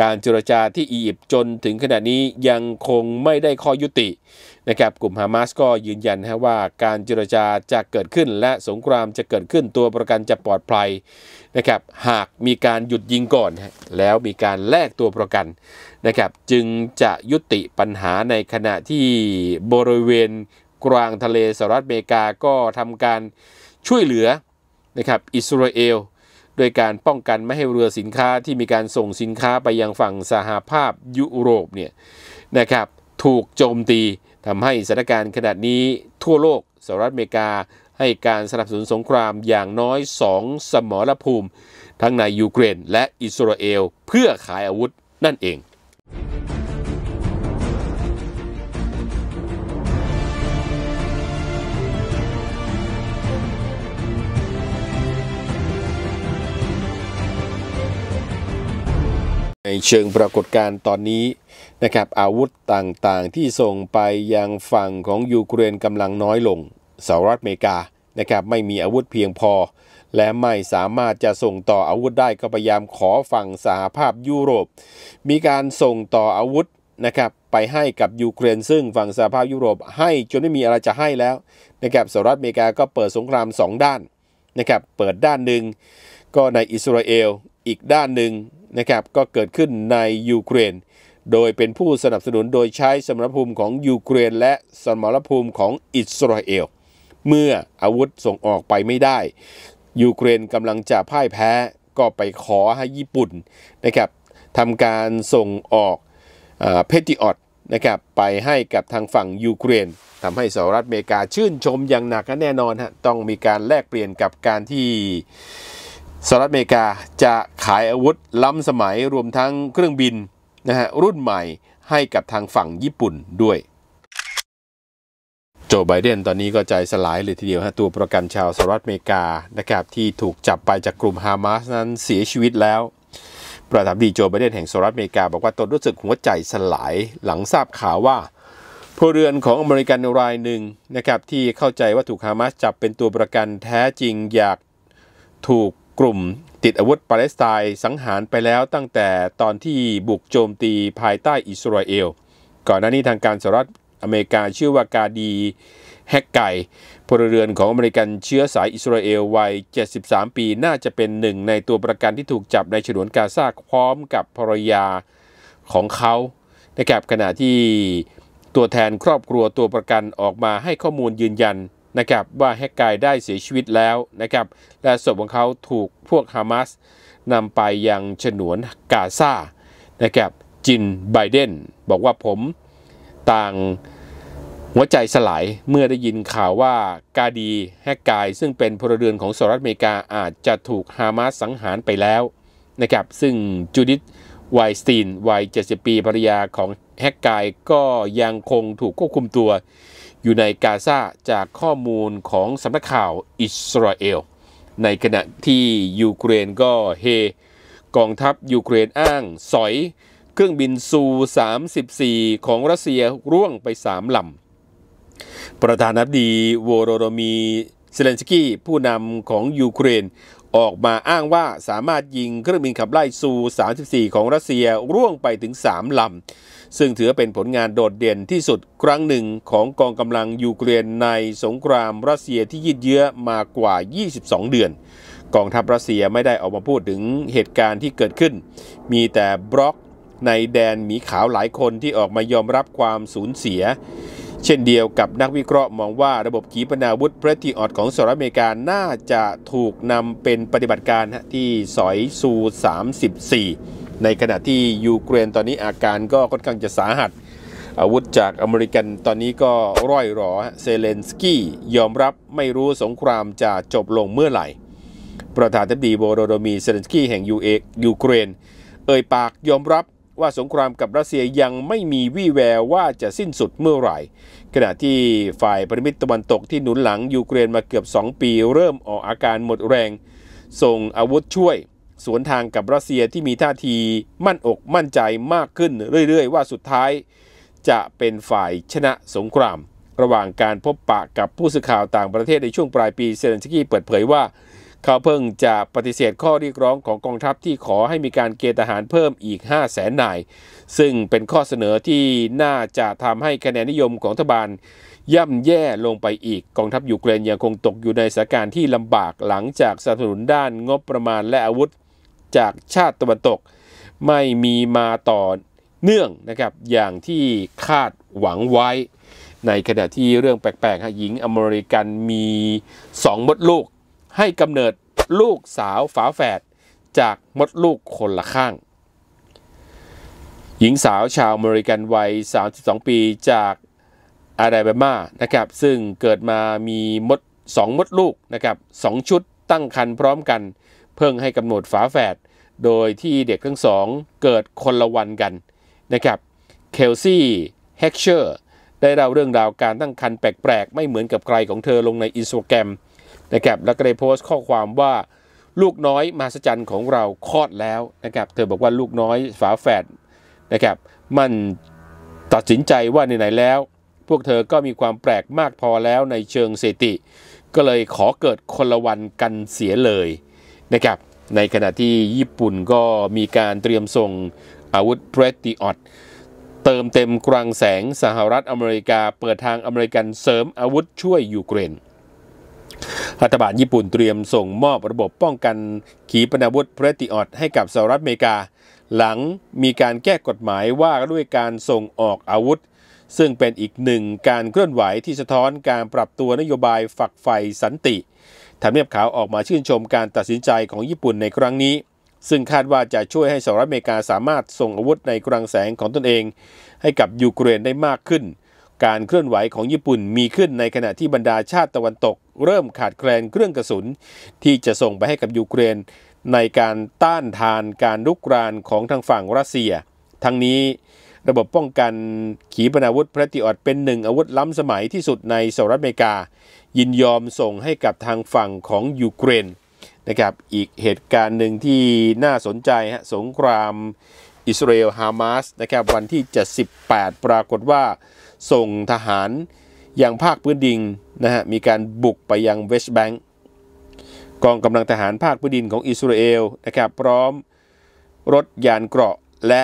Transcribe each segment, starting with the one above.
การเจรจาที่อียิปต์จนถึงขณะนี้ยังคงไม่ได้ข้อยุตินะครับกลุ่มฮามาสก็ยืนยันนะว่าการเจรจาจะเกิดขึ้นและสงครามจะเกิดขึ้นตัวประกันจะปลอดภัยนะครับหากมีการหยุดยิงก่อนแล้วมีการแลกตัวประกันนะครับจึงจะยุติปัญหาในขณะที่บริเวณกลางทะเลสหรัฐอเมริกาก็ทำการช่วยเหลือนะครับอิสราเอลดยการป้องกันไม่ให้เรือสินค้าที่มีการส่งสินค้าไปยังฝั่งสหาภาพยุโรปเนี่ยนะครับ ถูกโจมตีทำให้สถานการณ์ขนาดนี้ทั่วโลกสหรัฐอเมริกา ให้การสนับสนุนสงครามอย่างน้อย2สมรภูมิ ทั้งในยูเครนและอิสราเอลเพื่อขายอาวุธนั่นเองในเชิงปรากฏการณ์ตอนนี้นะครับอาวุธต่างๆ ที่ส่งไปยังฝั่งของยูเครนกำลังน้อยลงสหรัฐอเมริกานะครับไม่มีอาวุธเพียงพอ และไม่สามารถจะส่งต่ออาวุธได้ก็พยายาม ขอฝั่งสหภาพยุโรป มีการส่งต่ออาวุธนะครับไปให้กับยูเครนซึ่งฝั่งสหภาพยุโรปให้จนไม่มีอะไรจะให้แล้วนะครับสหรัฐอเมริกาก็เปิดสงคราม 2 ด้านนะครับเปิดด้านหนึ่งก็ในอิสราเอลอีกด้านหนึ่งนะครับก็เกิดขึ้นในยูเครนโดยเป็นผู้สนับสนุนโดยใช้สมรภูมิของยูเครนและสมรภูมิของอิสราเอลเมื่ออาวุธส่งออกไปไม่ได้ ยูเครนกำลังจะพ่ายแพ้ก็ไปขอให้ญี่ปุ่นนะครับทำการส่งออกเพติออตนะครับไปให้กับทางฝั่งยูเครนทำให้สหรัฐอเมริกาชื่นชมอย่างหนักแน่นอนฮะต้องมีการแลกเปลี่ยนกับการที่สหรัฐอเมริกาจะขายอาวุธล้ำสมัยรวมทั้งเครื่องบินนะฮะรุ่นใหม่ให้กับทางฝั่งญี่ปุ่นด้วย โจไบเดนตอนนี้ก็ใจสลายเลยทีเดียวฮะตัวประกันชาวสหรัฐอเมริกานะครับที่ถูกจับไปจากกลุ่มฮามาสนั้นเสียชีวิตแล้ว ประธานดีโจไบเดนแห่งสหรัฐอเมริกา บอกว่าตนรู้สึกหัวใจสลายหลังทราบข่าวว่าพลเรือนของอเมริกันรายหนึ่งนะครับที่เข้าใจว่าถูกฮามาสจับเป็นตัวประกันแท้จริงอยากถูกกลุ่มติดอาวุธปาเลสไตน์สังหารไปแล้วตั้งแต่ตอนที่บุกโจมตีภายใต้อิสราเอล ก่อนหน้านี้ทางการสหรัฐอเมริกาชื่อว่ากาดีแฮกไก่พลเรือนของอเมริกันเชื้อสายอิสราเอลวัย 73 ปีน่าจะเป็นหนึ่งในตัวประกันที่ถูกจับในฉนวนกาซาพร้อมกับภรรยาของเขาในะคับขณะที่ตัวแทนครอบครัวตัวประกันออกมาให้ข้อมูลยืนยันนะครับว่าแฮกไกได้เสียชีวิตแล้วนะครับและศพของเขาถูกพวกฮามาสนำไปยังฉนวนกาซานะครับจินไบเดนบอกว่าผมต่างหัวใจสลายเมื่อได้ยินข่าวว่ากาดีแฮกไกซึ่งเป็นพลเรือนของสหรัฐอเมริกาอาจจะถูกฮามาสสังหารไปแล้วนะครับซึ่งจูดิตไวสตีนวัย 70 ปีภรรยาของแฮกไกก็ยังคงถูกควบคุมตัวอยู่ในกาซาจากข้อมูลของสำนักข่าวอิสราเอลในขณะที่ยูเครนก็เฮกองทัพยูเครนอ้างสอย เครื่องบินซู 34 ของรัสเซียร่วงไป3ลำประธานาธิบดีวโรโรมีเซเลนสกี้ผู้นำของยูเครนออกมาอ้างว่าสามารถยิงเครื่องบินขับไล่ซู 34 ของรัสเซียร่วงไปถึง 3ลำซึ่งถือเป็นผลงานโดดเด่นที่สุดครั้งหนึ่งของกองกำลังยูเครนในสงครามรัสเซียที่ยืดเยื้อมากว่า 22 เดือนกองทัพรัสเซียไม่ได้ออกมาพูดถึงเหตุการณ์ที่เกิดขึ้น มีแต่บล็อกในแดนหมีขาวหลายคนที่ออกมายอมรับความสูญเสีย เช่นเดียวกับนักวิเคราะห์มองว่าระบบขีปนาวุธเพรติออดของสหรัฐอเมริกาน่าจะถูกนำเป็นปฏิบัติการที่สอยซู34ในขณะที่ยูเครนตอนนี้อาการก็ค่อนข้างจะสาหัส อาวุธจากอเมริกันตอนนี้ก็ร่อยหรอเซเลนสกี้ยอมรับไม่รู้สงครามจะจบลงเมื่อไหร่ประธานาธิบดีโบโรโดมีเซเลนสกี้แห่งยูเอยูเครนเอ่ยปากยอมรับว่าสงครามกับรัสเซียยังไม่มีวี่แววว่าจะสิ้นสุดเมื่อไหร่ ขณะที่ฝ่ายพันธมิตรตะวันตกที่หนุนหลังยูเครนมาเกือบ 2 ปี เริ่มออกอาการหมดแรง ส่งอาวุธช่วยสวนทางกับรัสเซียที่มีท่าที มั่นอกมั่นใจมากขึ้นเรื่อยๆ ว่าสุดท้ายจะเป็นฝ่ายชนะสงคราม ระหว่างการพบปะกับผู้สื่อข่าวต่างประเทศในช่วงปลายปีเซเลนสกี้เปิดเผยว่า เขาเพิ่งจะปฏิเสธข้อเรียกร้องของกองทัพที่ขอให้มีการเกณฑ์ทหารเพิ่มอีก5 0 0แสนนายซึ่งเป็นข้อเสนอที่น่าจะทำให้คะแนนนิยมของรัฐบาลย่ำแย่ลงไปอีกกองทัพยูเครนยังคงตกอยู่ในสถานการณ์ที่ลำบากหลังจากสนับสนุนด้านงบประมาณและอาวุธจากชาติตะวันตกไม่มีมาต่อเนื่องนะครับอย่างที่คาดหวังไว้ ในขณะที่เรื่องแปลกๆหญิงอเมริกันมี 2 มดลูก ให้กำเนิดลูกสาวฝาแฝดจากมดลูกคนละข้าง หญิงสาวชาวอเมริกันวัย32 ปีจากอาไดบามานะครับซึ่งเกิดมามีมด2มดลูกนะครับ2ชุดตั้งครรภ์พร้อมกันเพิ่งให้กำหนดฝาแฝด โดยที่เด็กทั้งสองเกิดคนละวันกัน นะครับ เคลซี่แฮกเชอร์ ได้เล่าเรื่องราวการตั้งครรภ์แปลกๆไม่เหมือนกับใครของเธอลงในอินสตาแกรมนะครับ แล้วก็ได้โพสต์ข้อความว่า ลูกน้อยมาสจันของเราคลอดแล้ว นะครับ เธอบอกว่าลูกน้อยฝาแฝดนะครับ มันตัดสินใจว่าไหนๆแล้ว พวกเธอก็มีความแปลกมากพอแล้วในเชิงเศรษฐีก็เลยขอเกิดคนละวันกันเสียเลยนะครับในขณะที่ญี่ปุ่นก็มีการเตรียมส่งอาวุธเพรสติออตเติมเต็มกรังแสงสหรัฐอเมริกาเปิดทางอเมริกันเสริมอาวุธช่วยยูเครนรัฐบาลญี่ปุ่นเตรียมส่งมอบระบบป้องกันขีปนาวุธเพรสติออตให้กับสหรัฐอเมริกา หลังมีการแก้กฎหมายว่าด้วยการส่งออกอาวุธ ซึ่งเป็นอีกหนึ่งการเคลื่อนไหวที่สะท้อนการปรับตัวนโยบายฝักใฝ่สันติทำเนียบขาวออกมาชื่นชมการตัดสินใจของญี่ปุ่นในครั้งนี้ ซึ่งคาดว่าจะช่วยให้สหรัฐอเมริกาสามารถส่งอาวุธในกรังแสงของตนเอง ให้กับยูเครนได้มากขึ้น การเคลื่อนไหวของญี่ปุ่นมีขึ้นในขณะที่บรรดาชาติตะวันตก เริ่มขาดแคลนเครื่องกระสุนที่จะส่งไปให้กับยูเครนในการต้านทานการลุกรานของทางฝั่งรัสเซีย ทั้งนี้ระบบป้องกันขีปนาวุธพระติออดเป็นหนึ่งอาวุธล้ำสมัยที่สุดในสหรัฐอเมริกา ยินยอมส่งให้กับทางฝั่งของยูเครนนะครับอีกเหตุการณ์หนึ่งที่น่าสนใจฮะสงครามอิสราเอลฮามาสนะครับวันที่จะ18 ปรากฏว่าส่งทหารอย่างภาคพื้นดินนะฮะมีการบุกไปยังเวสต์แบงก์กองกำลังทหารภาคพื้นดินของอิสราเอลนะครับพร้อมรถยานเกราะและ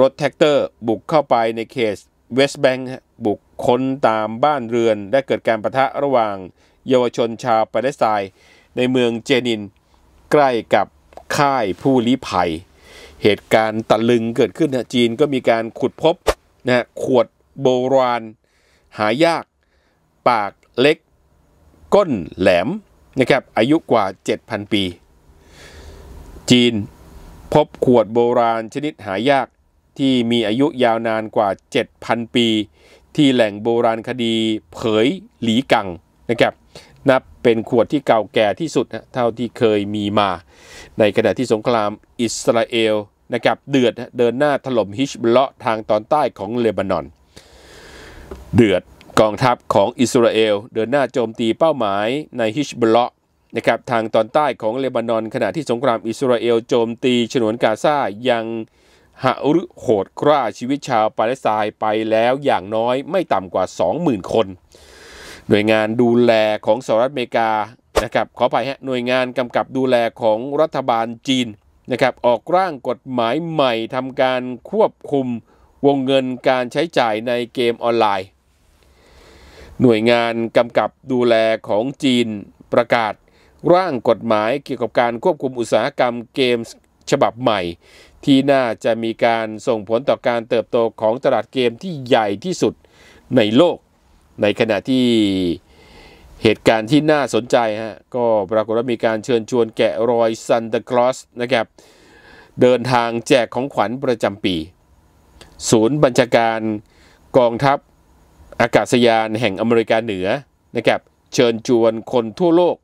รถแท็กเตอร์บุกเข้าไปในเขตเวสต์แบงค์บุกค้นตามบ้านเรือนได้เกิดการประทะระหว่างเยาวชนชาวปาเลสไตน์ ในเมืองเจนิน ใกล้กับค่ายผู้ลี้ภัย เหตุการณ์ตะลึงเกิดขึ้นนะจีนก็มีการขุดพบนะขวดโบราณ หายาก ปากเล็ก ก้นแหลมนะครับอายุกว่า 7,000 ปี จีนพบขวดโบราณชนิดหายากที่มีอายุยาวนานกว่า7,000ปี ที่แหล่งโบราณคดีเผยหลีกังนะครับนับเป็นขวดที่เก่าแก่ที่สุดเท่าที่เคยมีมา ในขณะที่สงครามอิสราเอลนะครับเดือดเดินหน้าถล่มฮิชบลาะทางตอนใต้ของเลบานอน เดือดกองทัพของอิสราเอล เดินหน้าโจมตีเป้าหมายในฮิชบลาะนะครับทางตอนใต้ของเลบานอน ขณะที่สงครามอิสราเอลโจมตีฉนวนกาซายังหรุโหดกล้าชีวิตชาวปาเลสไตน์ไปแล้วอย่างน้อยไม่ต่ำกว่า 20,000 คนหน่วยงานดูแลของสหรัฐอเมริกานะครับขอไปฮะหน่วยงานกำกับดูแลของรัฐบาลจีนนะครับออกร่างกฎหมายใหม่ทำการควบคุมวงเงินการใช้จ่ายในเกมออนไลน์ หน่วยงานกำกับดูแลของจีนประกาศร่างกฎหมายเกี่ยวกับการควบคุมอุตสาหกรรมเกมฉบับใหม่ที่น่าจะมีการส่งผลต่อการเติบโตของตลาดเกมที่ใหญ่ที่สุดในโลก ในขณะที่เหตุการณ์ที่น่าสนใจฮะก็ปรากฏว่ามีการเชิญชวนแกะรอยซันต์คลอสนะครับเดินทางแจกของขวัญประจำปี ศูนย์บัญชาการกองทัพอากาศยานแห่งอเมริกาเหนือนะครับเชิญชวนคนทั่วโลก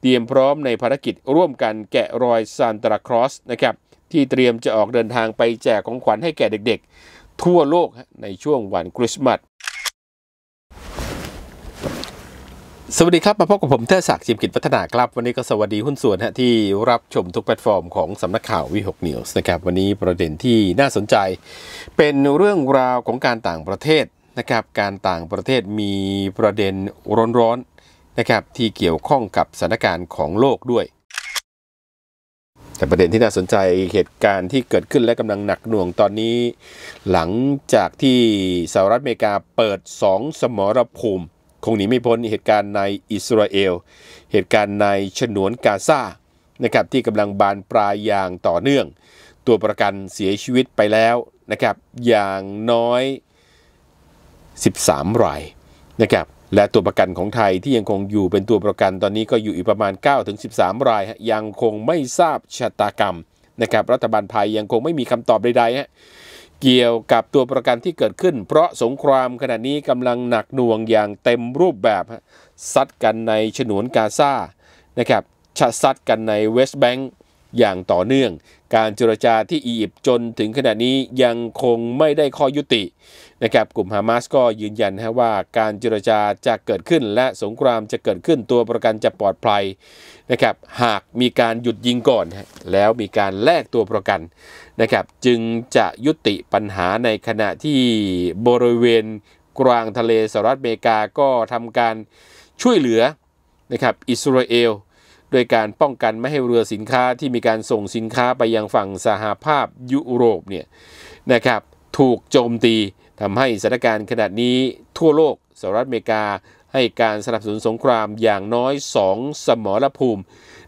เตรียมพร้อมในภารกิจร่วมกันแกะรอยซานตาคลอสนะครับที่เตรียมจะออกเดินทางไปแจกของขวัญให้แก่เด็กๆ ทั่วโลกในช่วงวันคริสต์มาส สวัสดีครับ มาพบกับผมเทศศักดิ์จิมกิจพัฒนาครับ วันนี้ก็สวัสดีหุ้นส่วนฮะที่รับชมทุกแพลตฟอร์มของสำนักข่าววิหกนิวส์นะครับวันนี้ประเด็นที่น่าสนใจ เป็นเรื่องราวของการต่างประเทศนะครับการต่างประเทศมีประเด็นร้อนๆนนะครับที่เกี่ยวข้องกับสถานการณ์ของโลกด้วยแต่ประเด็นที่น่าสนใจเหตุการณ์ที่เกิดขึ้นและกำลังหนักหน่วงตอนนี้ หลังจากที่สหรัฐอเมริกาเปิดสองสมรภูมิ คงหนีไม่พ้นเหตุการณ์ในอิสราเอล เหตุการณ์ในฉนวนกาซานะครับที่กำลังบานปลายอย่างต่อเนื่อง ตัวประกันเสียชีวิตไปแล้วนะครับ อย่างน้อย 13รายนะครับและตัวประกันของไทยที่ยังคงอยู่เป็นตัวประกัน ตอนนี้ก็อยู่อีกประมาณ 9-13 รายยังคงไม่ทราบชะตากรรมนะครับ รัฐบาลไทยยังคงไม่มีคำตอบใดๆฮะเกี่ยวกับตัวประกันที่เกิดขึ้นเพราะสงครามขณะนี้กำลังหนักหน่วงอย่างเต็มรูปแบบซัดกันในฉนวนกาซานะครับชะซัดกันในเวสต์แบงก์อย่างต่อเนื่อง การเจรจาที่อียิปต์จนถึงขณะนี้ยังคงไม่ได้ข้อยุตินะครับกลุ่มฮามาสก็ยืนยันนะว่าการเจรจาจะเกิดขึ้นและสงครามจะเกิดขึ้นตัวประกันจะปลอดภัยนะครับหากมีการหยุดยิงก่อนแล้วมีการแลกตัวประกันนะครับจึงจะยุติปัญหาในขณะที่บริเวณกลางทะเลสหรัฐอเมริกาก็ทำการช่วยเหลือนะครับอิสราเอลดยการป้องกันไม่ให้เรือสินค้าที่มีการส่งสินค้าไปยังฝั่งสหภาพยุโรปเนี่ยนะครับถูกโจมตีทำให้สถานการณ์ขณะนี้ทั่วโลกสหรัฐอเมริกา ให้การสนับสนุนสงครามอย่างน้อย 2สมรภูมิ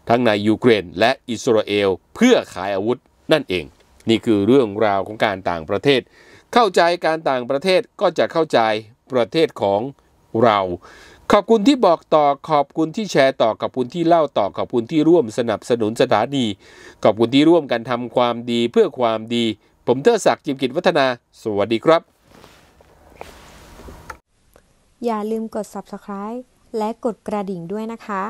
ทั้งในยูเครนและอิสราเอล เพื่อขายอาวุธนั่นเอง นี่คือเรื่องราวของการต่างประเทศ เข้าใจการต่างประเทศก็จะเข้าใจประเทศของเรา ขอบคุณที่บอกต่อขอบคุณที่แชร์ต่อขอบคุณที่เล่าต่อขอบคุณที่ร่วมสนับสนุนสถานีขอบคุณที่ร่วมกันทำความดีเพื่อความดี ผมเทอศักดิ์จิมกิจวัฒนา สวัสดีครับอย่าลืมกด subscribe และกดกระดิ่งด้วยนะคะ